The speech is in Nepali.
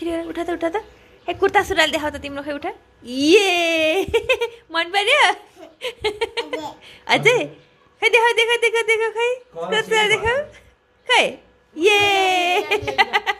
किन उठा त उठा त ए कुर्ता सुरुवाल देखाउ त तिम्रो खै उठा ए मन पऱ्यो अझै खै देखाउ देखाउ देखाउ देखाउ खै कुर्ता देखाउ खै ए